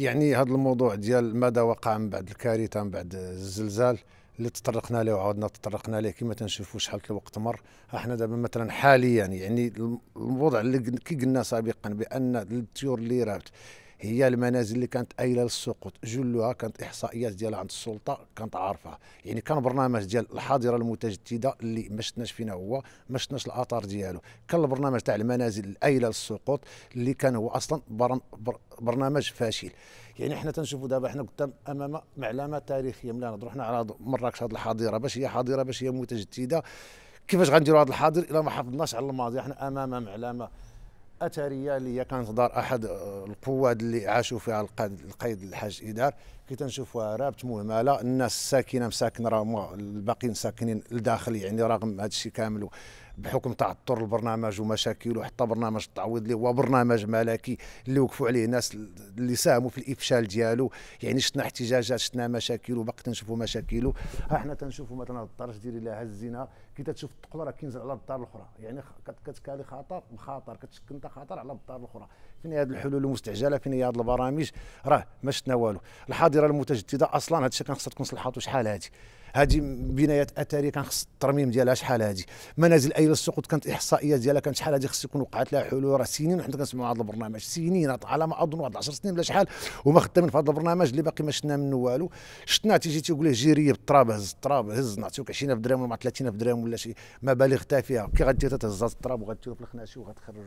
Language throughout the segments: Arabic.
يعني هذا الموضوع ديال ماذا وقع من بعد الكارثه من بعد الزلزال اللي تطرقنا له وعاودنا تطرقنا له كما تنشوفوا شحال الوقت مر احنا دابا مثلا حاليا يعني الوضع اللي كي قلنا سابقا بان الطيور اللي رابت هي المنازل اللي كانت ايله للسقوط جلها كانت احصائيات ديالها عند السلطه كانت عارفه يعني كان برنامج ديال الحاضره المتجدده اللي ما شفناش فينا هو ما شفناش الاثار ديالو كان البرنامج تاع المنازل الايله للسقوط اللي كان هو اصلا برن بر برنامج فاشل يعني حنا تنشوفوا دابا حنا قدام امام معلمه تاريخيه ملي نهضروا حنا على مراكش هذه الحاضره باش هي حاضره باش هي متجدده كيفاش غنديروا هذا الحاضر الا ما حافظناش على الماضي حنا امام معلمه اثريه اللي هي دار احد القواد اللي عاشوا فيها القيد الحاج ادار كي تنشوفوها رابت مهمله الناس الساكنه مساكن راهم الباقيين ساكنين لداخل يعني رغم هذا الشيء كامل بحكم تعطر البرنامج ومشاكله حتى برنامج التعويض اللي هو برنامج ملكي اللي وقفوا عليه ناس اللي ساهموا في الافشال ديالو يعني شفنا احتجاجات شفنا مشاكل وباقي تنشوفوا مشاكله ها حنا تنشوفوا مثلا الدار ديال اللي هزينا كي تشوف الثقل راه كينزل على الدار الاخرى يعني كتكالي خطر بخطر كتشكل دخل على الابطال الاخرى فين هذه الحلول المستعجله فين هي هذه البرامج راه ما شفنا والو الحاضره المتجدده اصلا هذا الشيء كان خصها تكون صلحاتو شحال هذه هذه بنايات اثريه كان خص الترميم ديالها شحال هذه منازل ايل السقوط كانت احصائيات ديالها كانت شحال هذه خص يكون وقعت لها حلول راه سنين وحنا كنسمعوا هذا البرنامج سنين على ما اظن واحد 10 سنين ولا شحال وما خدامين في هذا البرنامج اللي باقي ما شفنا منه والو شفنا تيجي تيقول له جيريه بالتراب هز التراب هز نعطيوك 20000 درهم ولا 30000 درهم ولا شي مبالغ تافهه كي غادي تهز التراب وغديرو في الخناشي وغتخرج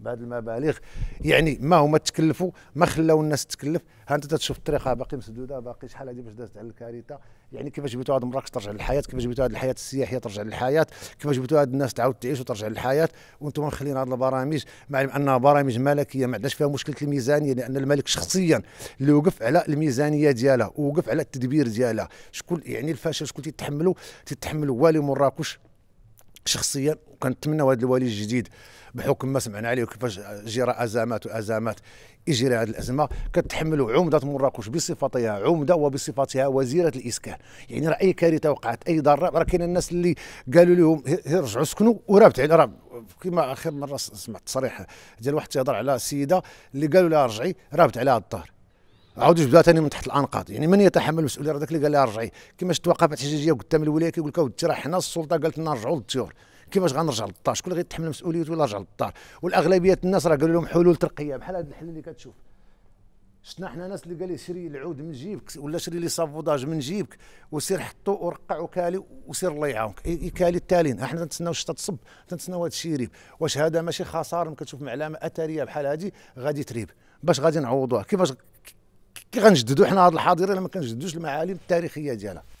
بهذه المبالغ يعني ما هما تكلفوا ما خلاو الناس تكلف ها انت تشوف الطريقه باقي مسدوده باقي شحال هذه باش دازت على الكارثه يعني كيفاش جبتوا هاد مراكش ترجع للحياه كيفاش جبتوا هاد الحياه السياحيه ترجع للحياه كيفاش جبتوا هاد الناس تعاود تعيش وترجع للحياه وانتم مخلين هاد البرامج مع انها برامج ملكيه ما عندناش فيها مشكله الميزانيه لان الملك شخصيا اللي وقف على الميزانيه ديالها ووقف على التدبير ديالها شكون يعني الفشل شكون تيتحملوا تيتحملوا والي مراكش شخصيا وكنتمنى هذا الولي الجديد بحكم ما سمعنا عليه وكيفاش جرى ازمات وازمات يجري هذه الازمه كتحمل عمده مراكش بصفتها عمده وبصفتها وزيره الاسكان يعني راه اي كارثه وقعت اي ضرر راه كاين الناس اللي قالوا لهم رجعوا سكنوا ورابت على يعني راه كما اخر مره سمعت تصريح ديال واحد تيهضر على سيده اللي قالوا لها رجعي رابط على الظهر عاودوا جبدوها ثاني من تحت الانقاض يعني من يتحمل المسؤوليه هذاك اللي قال لها رجعي كيفاش توقفت الحجاجيه قدام الولايه كيقول لك اودي راه حنا السلطه قالت لنا نرجعوا للطيور كيفاش غنرجع للدار شكون اللي غيتحمل مسؤوليته ولا رجع للدار والاغلبيه الناس راه قالوا لهم حلول ترقيه بحال هذا الحل اللي كتشوف شفنا حنا ناس اللي قال لي شري العود من جيبك ولا شري لي صافوداج من جيبك وسير حطو ورقع وكالي وسير الله يعاونك يكالي التالين حنا تنتسناو الشتا تصب تنتسناو هذا الشيء يريب واش هذا ماشي خساره كتشوف معلمه اثريه بحال هذه غادي تريب باش غادي نعوضوها كيفاش كي غنجددوا حنا هذه الحاضره الا ما كنجددوش المعالم التاريخيه ديالها